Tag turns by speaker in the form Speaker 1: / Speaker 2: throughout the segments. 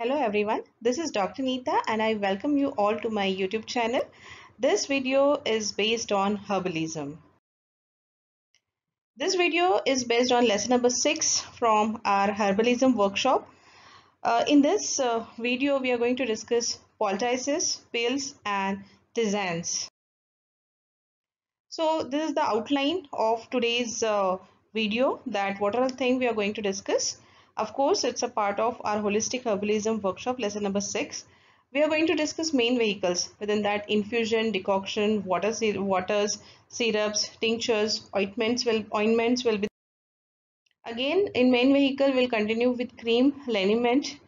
Speaker 1: Hello everyone, this is Dr. Neeta and I welcome you all to my YouTube channel. This video is based on herbalism. This video is based on lesson number 6 from our herbalism workshop. Uh, in this uh, video, we are going to discuss poultices, pills and designs. So this is the outline of today's uh, video that what are the things we are going to discuss. Of course, it's a part of our Holistic Herbalism workshop lesson number 6. We are going to discuss main vehicles. Within that, infusion, decoction, water, waters, syrups, tinctures, ointments will, ointments will be. Again, in main vehicle, we'll continue with cream, liniment,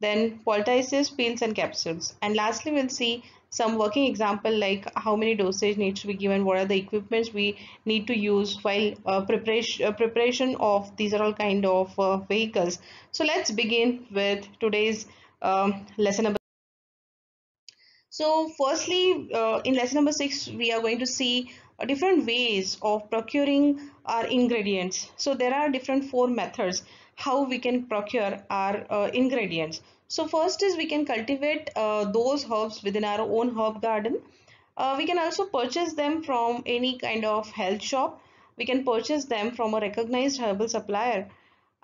Speaker 1: then poultices, peels and capsules. And lastly, we'll see some working example like how many dosage needs to be given what are the equipments we need to use while uh, preparation uh, preparation of these are all kind of uh, vehicles so let's begin with today's um, lesson number so firstly uh, in lesson number six we are going to see uh, different ways of procuring our ingredients so there are different four methods how we can procure our uh, ingredients so first is we can cultivate uh, those herbs within our own herb garden. Uh, we can also purchase them from any kind of health shop. We can purchase them from a recognized herbal supplier.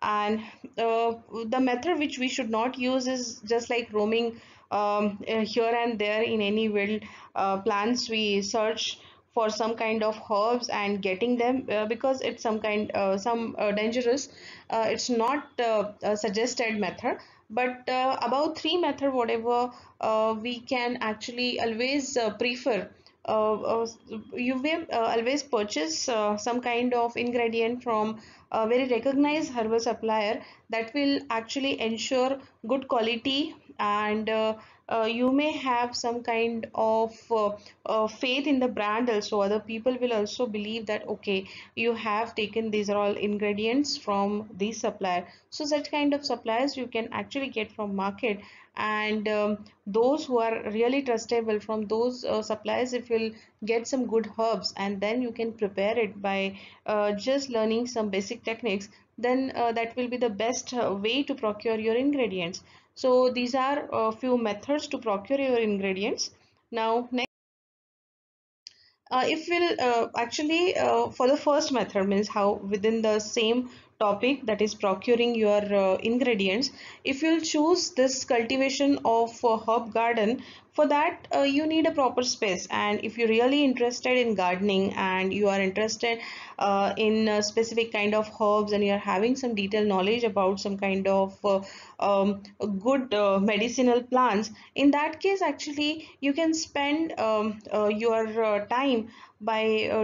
Speaker 1: And uh, the method which we should not use is just like roaming um, uh, here and there in any wild uh, plants. We search for some kind of herbs and getting them uh, because it's some kind uh, some uh, dangerous uh, it's not a suggested method but uh, about three method whatever uh, we can actually always uh, prefer uh, uh, you will uh, always purchase some kind of ingredient from a very recognized herbal supplier that will actually ensure good quality and uh, you may have some kind of uh, uh, faith in the brand also other people will also believe that okay you have taken these are all ingredients from this supplier so such kind of suppliers you can actually get from market and um, those who are really trustable from those uh, suppliers if you'll get some good herbs and then you can prepare it by uh, just learning some basic techniques then uh, that will be the best uh, way to procure your ingredients so these are a few methods to procure your ingredients. Now next. Uh, if we'll uh, actually uh, for the first method means how within the same topic that is procuring your uh, ingredients if you'll choose this cultivation of herb garden for that uh, you need a proper space and if you're really interested in gardening and you are interested uh, in a specific kind of herbs and you're having some detailed knowledge about some kind of uh, um, good uh, medicinal plants in that case actually you can spend um, uh, your uh, time by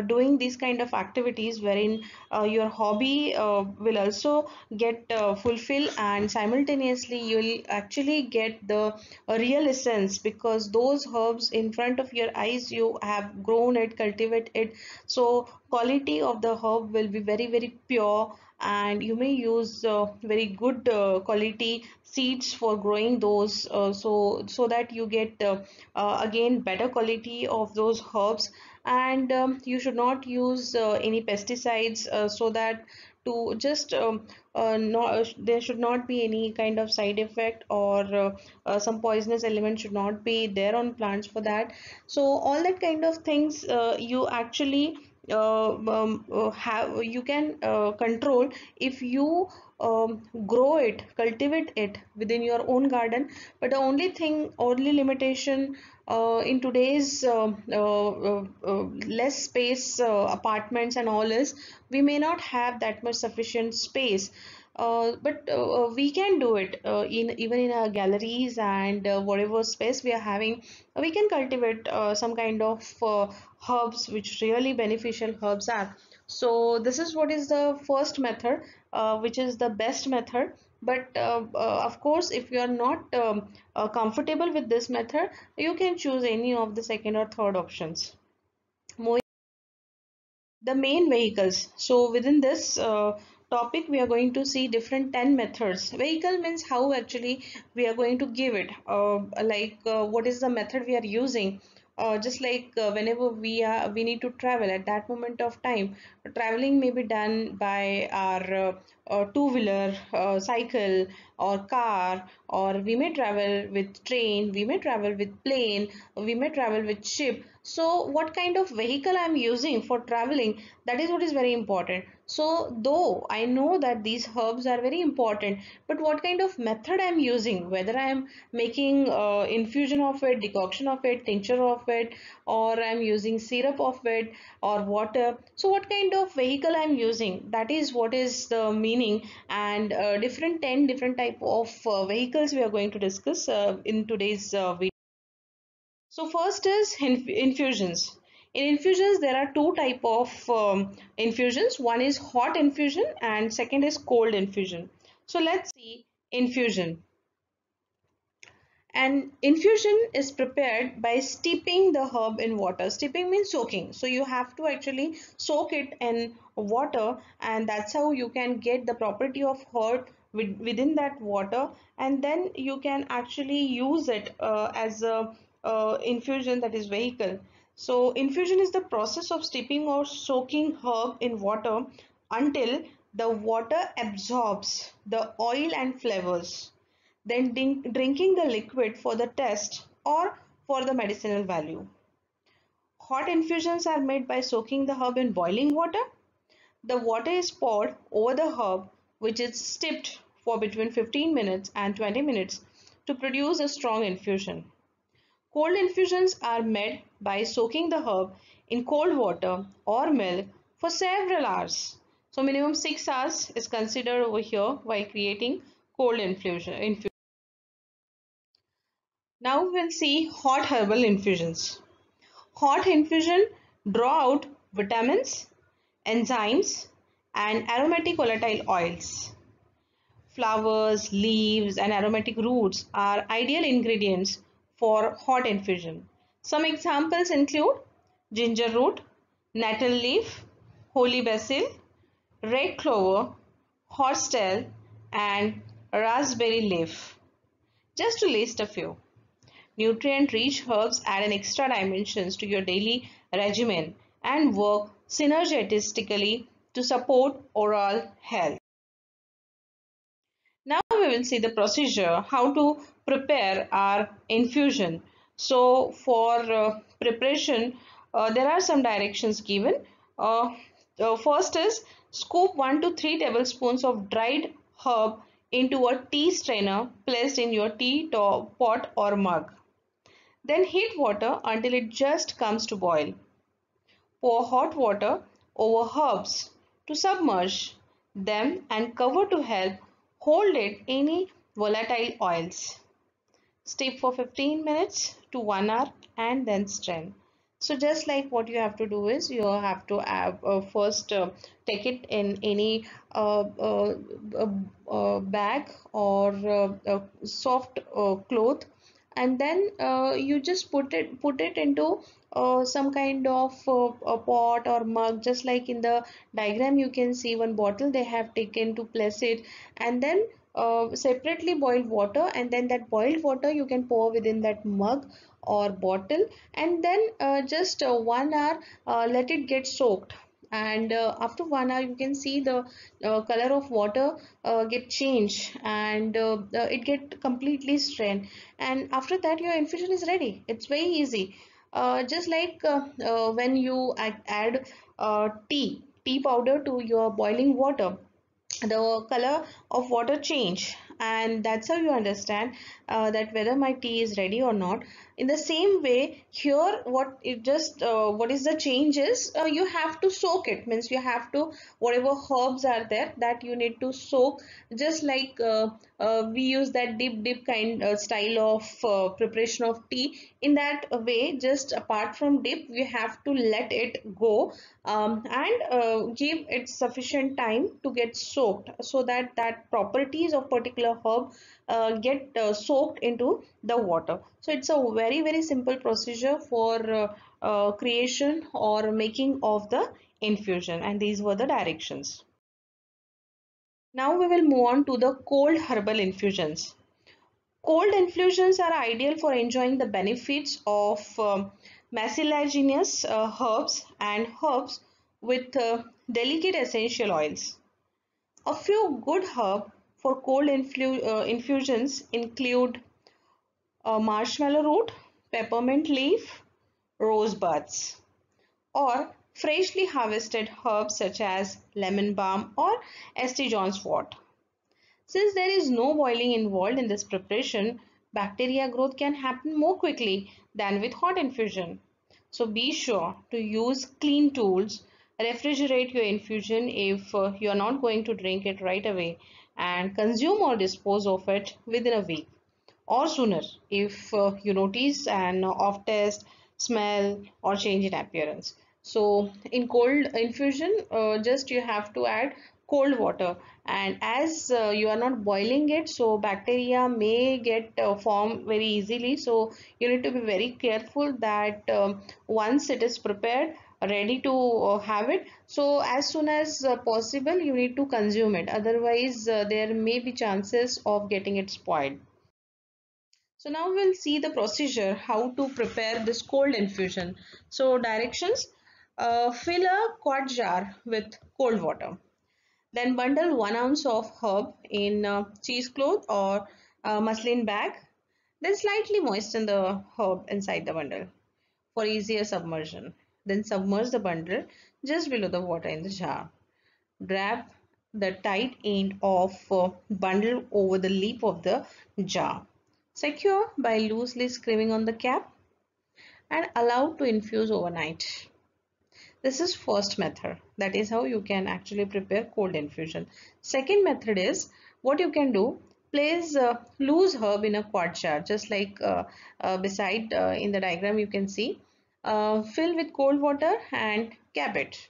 Speaker 1: doing these kind of activities wherein your hobby will also get fulfilled and simultaneously you'll actually get the real essence because because those herbs in front of your eyes you have grown it cultivated it so quality of the herb will be very very pure and you may use uh, very good uh, quality seeds for growing those uh, so so that you get uh, uh, again better quality of those herbs and um, you should not use uh, any pesticides so that to just um, uh, no, there should not be any kind of side effect or uh, uh, some poisonous element should not be there on plants for that so all that kind of things uh, you actually uh, um, uh, have you can uh, control if you um, grow it cultivate it within your own garden but the only thing only limitation uh, in today's um, uh, uh, uh, less space apartments and all is we may not have that much sufficient space uh, but uh, uh, we can do it uh, in even in our galleries and uh, whatever space we are having we can cultivate uh, some kind of herbs which really beneficial herbs are so this is what is the first method which is the best method but of course if you are not um, comfortable with this method you can choose any of the second or third options Moving the main vehicles so within this uh, topic we are going to see different 10 methods vehicle means how actually we are going to give it uh, like uh, what is the method we are using uh, just like uh, whenever we are we need to travel at that moment of time traveling may be done by our uh, uh two-wheeler uh, cycle or car or we may travel with train we may travel with plane we may travel with ship so what kind of vehicle i'm using for traveling that is what is very important so though i know that these herbs are very important but what kind of method i'm using whether i'm making uh, infusion of it decoction of it tincture of it or i'm using syrup of it or water so what kind of vehicle i'm using that is what is the meaning and uh, different 10 different type of uh, vehicles we are going to discuss uh, in today's video uh, so first is infusions. In infusions, there are two type of um, infusions. One is hot infusion and second is cold infusion. So let's see infusion. And infusion is prepared by steeping the herb in water. Steeping means soaking. So you have to actually soak it in water and that's how you can get the property of herb within that water and then you can actually use it uh, as a uh, infusion that is vehicle. So infusion is the process of steeping or soaking herb in water until the water absorbs the oil and flavors. Then drinking the liquid for the taste or for the medicinal value. Hot infusions are made by soaking the herb in boiling water. The water is poured over the herb which is steeped for between 15 minutes and 20 minutes to produce a strong infusion. Cold infusions are made by soaking the herb in cold water or milk for several hours. So minimum 6 hours is considered over here while creating cold infusion. Now we'll see hot herbal infusions. Hot infusion draw out vitamins, enzymes and aromatic volatile oils. Flowers, leaves and aromatic roots are ideal ingredients for hot infusion. Some examples include ginger root, nettle leaf, holy basil, red clover, horsetail and raspberry leaf. Just to list a few. Nutrient rich herbs add an extra dimensions to your daily regimen and work synergistically to support oral health. Now we will see the procedure how to prepare our infusion. So for uh, preparation, uh, there are some directions given. Uh, the first is scoop 1 to 3 tablespoons of dried herb into a tea strainer placed in your tea pot or mug. Then heat water until it just comes to boil. Pour hot water over herbs to submerge them and cover to help hold it any volatile oils steep for 15 minutes to 1 hour and then strain. So just like what you have to do is you have to have, uh, first uh, take it in any uh, uh, uh, uh bag or soft cloth and then you just put it put it into some kind of a pot or mug just like in the diagram you can see one bottle they have taken to place it and then uh, separately boiled water and then that boiled water you can pour within that mug or bottle and then uh, just uh, one hour uh, let it get soaked and uh, after one hour you can see the color of water get change and it get completely strained and after that your infusion is ready it's very easy just like when you add tea tea powder to your boiling water the color of water change and that's how you understand uh, that whether my tea is ready or not in the same way here what it just uh, what is the change is uh, you have to soak it means you have to whatever herbs are there that you need to soak just like uh, uh we use that deep dip kind uh, style of uh, preparation of tea in that way just apart from dip we have to let it go um, and give it sufficient time to get soaked so that that properties of particular herb get soaked into the water so it's a very very simple procedure for uh, uh, creation or making of the infusion and these were the directions. Now we will move on to the cold herbal infusions. Cold infusions are ideal for enjoying the benefits of um, mucilaginous uh, herbs and herbs with uh, delicate essential oils. A few good herbs for cold infu uh, infusions include uh, marshmallow root, peppermint leaf, rose buds or freshly harvested herbs such as lemon balm or St. John's wort. Since there is no boiling involved in this preparation, bacteria growth can happen more quickly than with hot infusion. So be sure to use clean tools, refrigerate your infusion if uh, you are not going to drink it right away and consume or dispose of it within a week or sooner if uh, you notice an off taste, smell or change in appearance. So in cold infusion uh, just you have to add cold water and as uh, you are not boiling it so bacteria may get uh, very easily so you need to be very careful that um, once it is prepared ready to uh, have it so as soon as uh, possible you need to consume it otherwise uh, there may be chances of getting it spoiled so now we'll see the procedure how to prepare this cold infusion. So directions uh, fill a quart jar with cold water. Then bundle one ounce of herb in a uh, cheesecloth or a uh, muslin bag. Then slightly moisten the herb inside the bundle for easier submersion. Then submerge the bundle just below the water in the jar. Wrap the tight end of uh, bundle over the lip of the jar Secure by loosely screwing on the cap and allowed to infuse overnight. This is first method. That is how you can actually prepare cold infusion. Second method is what you can do place a uh, loose herb in a quart jar just like uh, uh, beside uh, in the diagram you can see uh, fill with cold water and cap it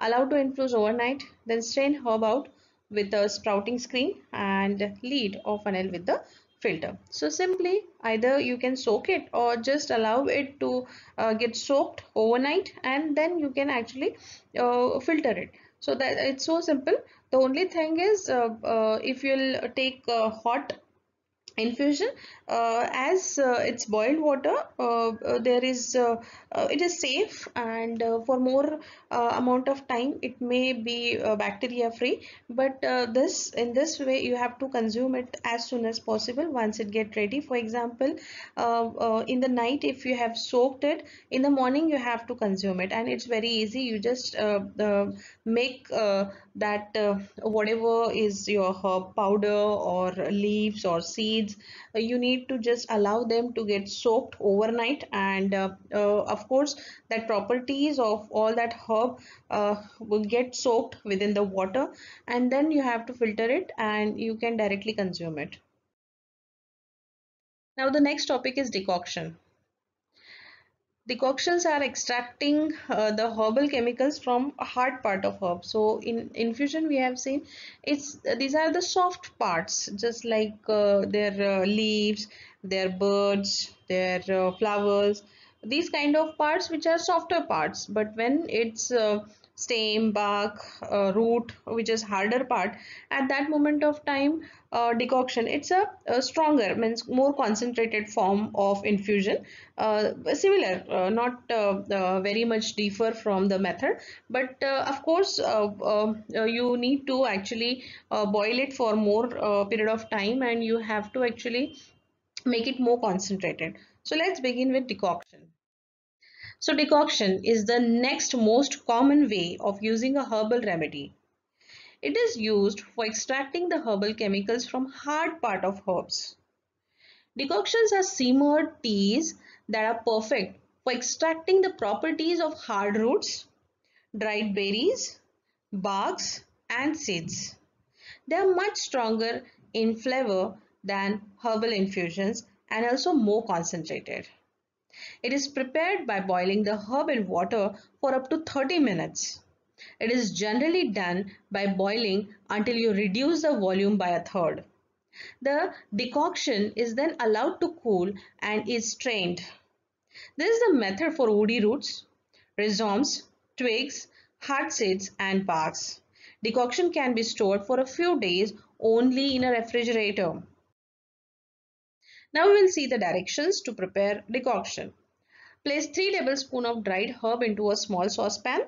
Speaker 1: allow to infuse overnight then strain herb out with a sprouting screen and lead or funnel with the filter. So simply either you can soak it or just allow it to uh, get soaked overnight and then you can actually uh, filter it. So that it's so simple. The only thing is uh, uh if you'll take uh, hot infusion uh, as uh, it's boiled water uh, uh there is uh, uh, it is safe and for more amount of time it may be bacteria free but this in this way you have to consume it as soon as possible once it get ready for example in the night if you have soaked it in the morning you have to consume it and it's very easy you just make that whatever is your herb powder or leaves or seeds seeds uh, you need to just allow them to get soaked overnight and uh, uh, of course that properties of all that herb will get soaked within the water and then you have to filter it and you can directly consume it. Now the next topic is decoction decoctions are extracting uh, the herbal chemicals from a hard part of herb so in infusion we have seen it's these are the soft parts just like uh, their uh, leaves their buds their uh, flowers these kind of parts which are softer parts but when it's uh, stem bark uh, root which is harder part at that moment of time uh, decoction it's a, a, stronger means more concentrated form of infusion uh, similar uh, not uh, very much differ from the method but of course you need to actually boil it for more period of time and you have to actually make it more concentrated so let's begin with decoction so decoction is the next most common way of using a herbal remedy. It is used for extracting the herbal chemicals from hard part of herbs. Decoctions are simmered teas that are perfect for extracting the properties of hard roots, dried berries, barks and seeds. They are much stronger in flavor than herbal infusions and also more concentrated. It is prepared by boiling the herb in water for up to 30 minutes. It is generally done by boiling until you reduce the volume by a third. The decoction is then allowed to cool and is strained. This is the method for woody roots, rhizomes, twigs, hard seeds and barks. Decoction can be stored for a few days only in a refrigerator. Now we will see the directions to prepare decoction. Place 3 tablespoon of dried herb into a small saucepan.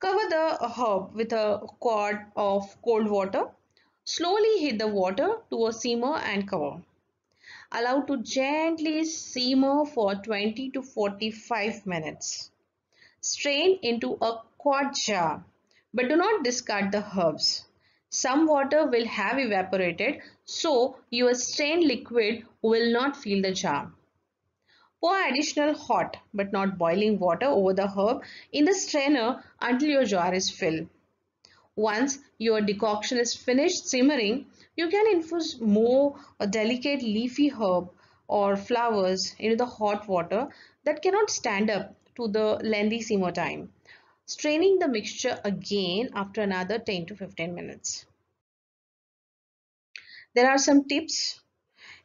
Speaker 1: Cover the herb with a quart of cold water. Slowly heat the water to a simmer and cover. Allow to gently simmer for 20 to 45 minutes. Strain into a quart jar but do not discard the herbs. Some water will have evaporated so your strained liquid will not feel the charm. Pour additional hot but not boiling water over the herb in the strainer until your jar is filled. Once your decoction is finished simmering, you can infuse more delicate leafy herb or flowers into the hot water that cannot stand up to the lengthy simmer time, straining the mixture again after another 10 to 15 minutes. There are some tips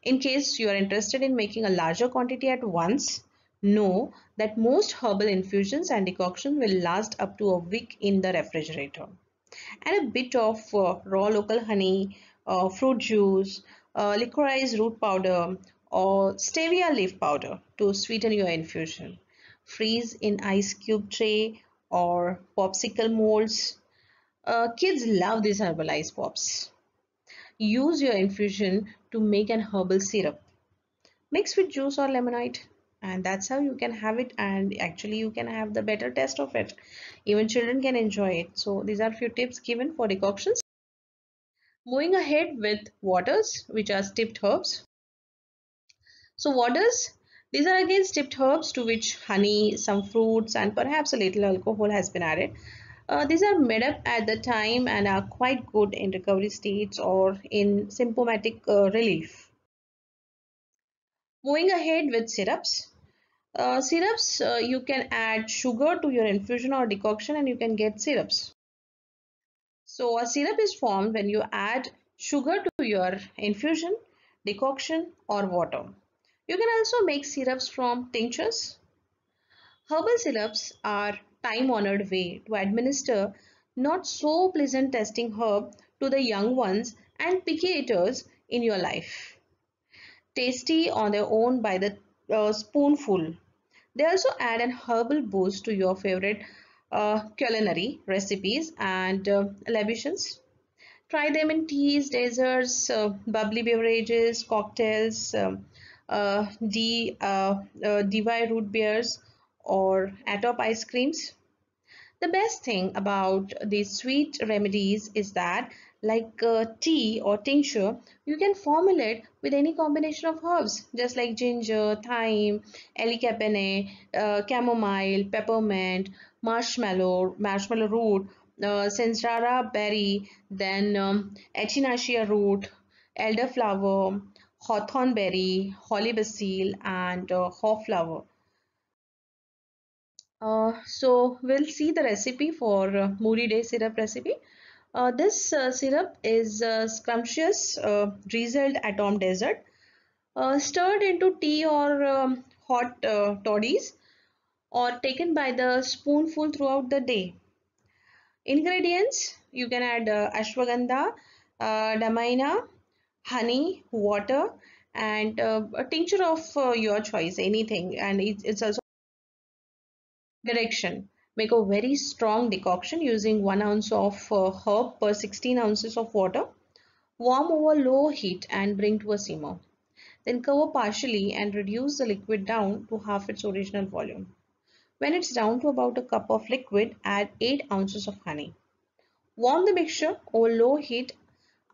Speaker 1: in case you are interested in making a larger quantity at once, know that most herbal infusions and decoction will last up to a week in the refrigerator. And a bit of uh, raw local honey, uh, fruit juice, uh, licorice root powder or stevia leaf powder to sweeten your infusion. Freeze in ice cube tray or popsicle molds. Uh, kids love these herbal ice pops. Use your infusion to make an herbal syrup. Mix with juice or lemonade and that's how you can have it and actually you can have the better taste of it. Even children can enjoy it. So these are few tips given for decoctions. Moving ahead with waters which are steeped herbs. So waters these are again steeped herbs to which honey, some fruits and perhaps a little alcohol has been added. Uh, these are made up at the time and are quite good in recovery states or in symptomatic uh, relief. Moving ahead with syrups. Uh, syrups, uh, you can add sugar to your infusion or decoction and you can get syrups. So a syrup is formed when you add sugar to your infusion, decoction or water. You can also make syrups from tinctures. Herbal syrups are time honored way to administer not so pleasant tasting herb to the young ones and picky eaters in your life. Tasty on their own by the uh, spoonful. They also add an herbal boost to your favorite uh, culinary recipes and uh, libations. Try them in teas, desserts, uh, bubbly beverages, cocktails, um, uh, de, uh, uh, root beers, or atop ice creams. The best thing about these sweet remedies is that like uh, tea or tincture, you can formulate with any combination of herbs, just like ginger, thyme, elecampane, uh, chamomile, peppermint, marshmallow, marshmallow root, uh, berry, then um, echinacea root, elderflower, hawthorn berry, holly basil, and uh, hawflower. Uh, so we'll see the recipe for uh, Moody Day syrup recipe. Uh, this uh, syrup is uh, scrumptious uh, drizzled atom dessert stirred into tea or um, hot toddies or taken by the spoonful throughout the day. Ingredients you can add ashwagandha, damaina, honey, water and a tincture of your choice anything and it's also Direction Make a very strong decoction using 1 ounce of uh, herb per 16 ounces of water. Warm over low heat and bring to a simmer. Then cover partially and reduce the liquid down to half its original volume. When it's down to about a cup of liquid, add 8 ounces of honey. Warm the mixture over low heat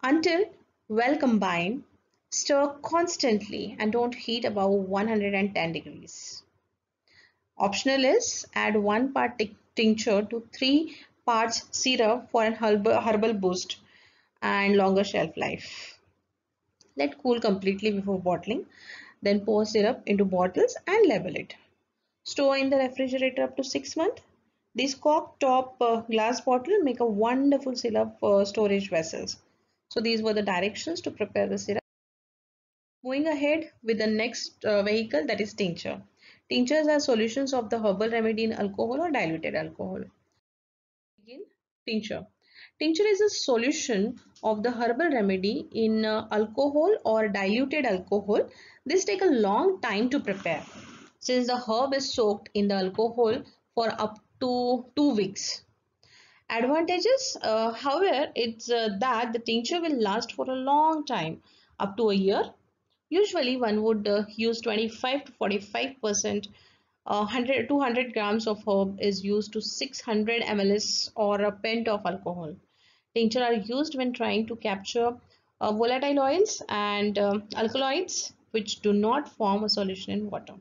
Speaker 1: until well combined. Stir constantly and don't heat above 110 degrees. Optional is add one part tincture to three parts syrup for an herbal, boost and longer shelf life. Let cool completely before bottling. Then pour syrup into bottles and label it. Store in the refrigerator up to 6 months. This cork top uh, glass bottle make a wonderful syrup uh, storage vessels. So these were the directions to prepare the syrup. Going ahead with the next uh, vehicle that is tincture. Tinctures are solutions of the herbal remedy in alcohol or diluted alcohol. Again, tincture. Tincture is a solution of the herbal remedy in uh, alcohol or diluted alcohol. This take a long time to prepare since the herb is soaked in the alcohol for up to 2 weeks. Advantages, uh, however, it's uh, that the tincture will last for a long time up to a year Usually one would uh, use 25 to 45 percent. Uh, 100 200 grams of herb is used to 600 ml or a pint of alcohol. Tincture are used when trying to capture uh, volatile oils and um, alkaloids which do not form a solution in water.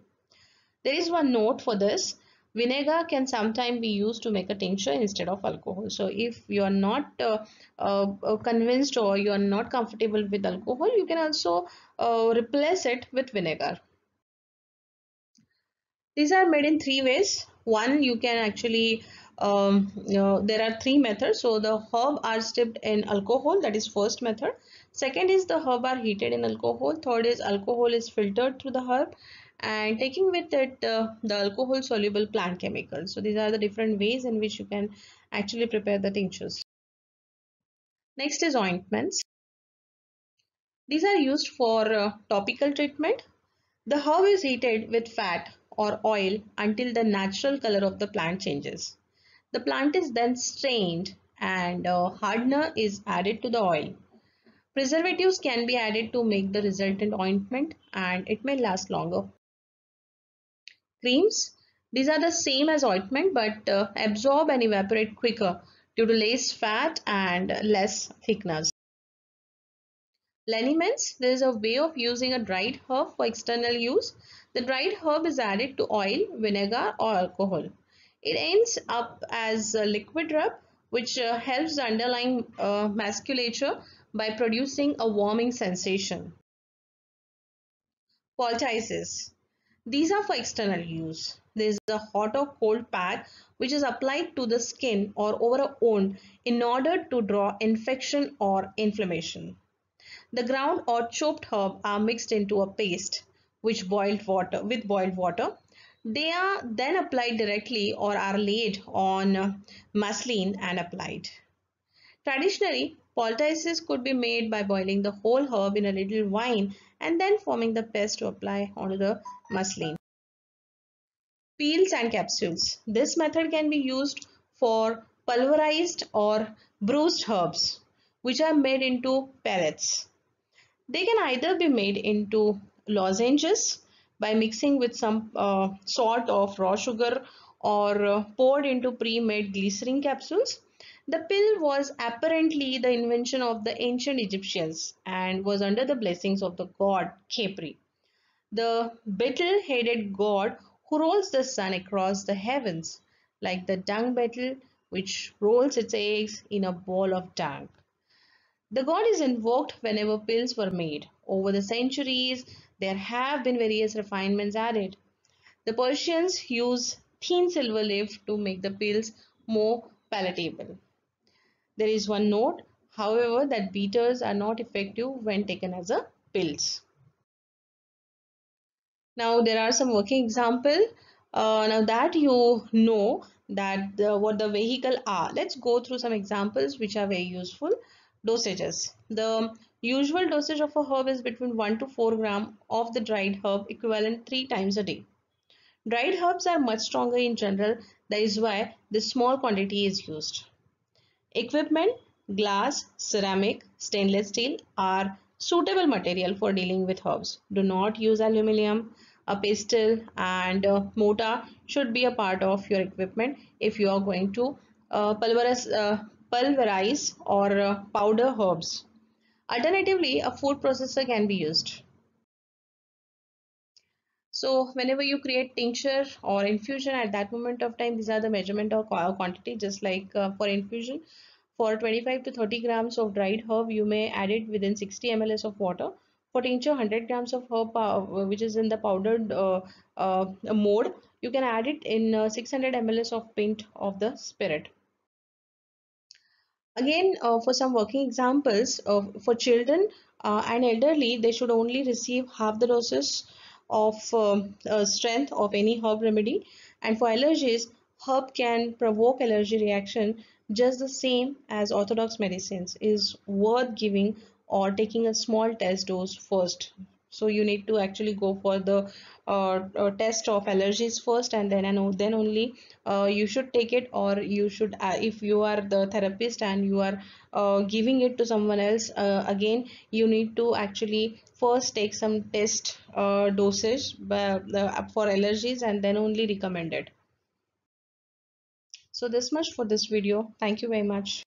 Speaker 1: There is one note for this Vinegar can sometimes be used to make a tincture instead of alcohol. So if you are not uh, uh, uh convinced or you are not comfortable with alcohol, you can also uh, replace it with vinegar. These are made in three ways. One, you can actually um, you know, there are three methods. So the herb are steeped in alcohol, that is first method. Second is the herb are heated in alcohol. Third is alcohol is filtered through the herb and taking with it uh, the alcohol soluble plant chemicals. So these are the different ways in which you can actually prepare the tinctures. Next is ointments. These are used for uh, topical treatment. The herb is heated with fat or oil until the natural color of the plant changes. The plant is then strained and uh, hardener is added to the oil. Preservatives can be added to make the resultant ointment and it may last longer. Creams. These are the same as ointment but uh, absorb and evaporate quicker due to less fat and less thickness. Liniments, there is a way of using a dried herb for external use. The dried herb is added to oil, vinegar or alcohol. It ends up as a liquid rub which uh, helps the underlying uh, musculature by producing a warming sensation. Poultices. These are for external use. There is a hot or cold pack which is applied to the skin or over a wound in order to draw infection or inflammation. The ground or chopped herb are mixed into a paste which boiled water with boiled water. They are then applied directly or are laid on muslin and applied. Traditionally, poultices could be made by boiling the whole herb in a little wine and then forming the paste to apply onto the muslin. Peels and capsules. This method can be used for pulverized or bruised herbs which are made into pellets. They can either be made into lozenges by mixing with some uh, of raw sugar or uh, poured into pre-made glycerin capsules the pill was apparently the invention of the ancient Egyptians and was under the blessings of the god Khepri, the beetle headed god who rolls the sun across the heavens, like the dung beetle which rolls its eggs in a ball of dung. The god is invoked whenever pills were made. Over the centuries, there have been various refinements added. The Persians used thin silver leaf to make the pills more palatable. There is one note, however, that beaters are not effective when taken as a pills. Now there are some working example. Uh, now that you know that the, what the vehicle are, let's go through some examples which are very useful. Dosages. The usual dosage of a herb is between 1 to 4 gram of the dried herb equivalent 3 times a day. Dried herbs are much stronger in general. That is why this small quantity is used. Equipment, glass, ceramic, stainless steel are suitable material for dealing with herbs. Do not use aluminium. A pestle and a uh, mortar should be a part of your equipment if you are going to uh, pulverize, uh, pulverize or uh, powder herbs. Alternatively, a food processor can be used so whenever you create tincture or infusion at that moment of time these are the measurement or quantity just like uh, for infusion for 25 to 30 grams of dried herb you may add it within 60 mls of water for tincture 100 grams of herb uh, which is in the powdered uh, uh, mode you can add it in uh, 600 ml of pint of the spirit again uh, for some working examples for children uh, and elderly they should only receive half the doses of um, uh, strength of any herb remedy and for allergies herb can provoke allergy reaction just the same as orthodox medicines is worth giving or taking a small test dose first so you need to actually go for the uh, uh, test of allergies first and then and then only uh, you should take it or you should uh, if you are the therapist and you are uh, giving it to someone else uh, again you need to actually first take some test uh, dosage by, uh, for allergies and then only recommend it so this much for this video thank you very much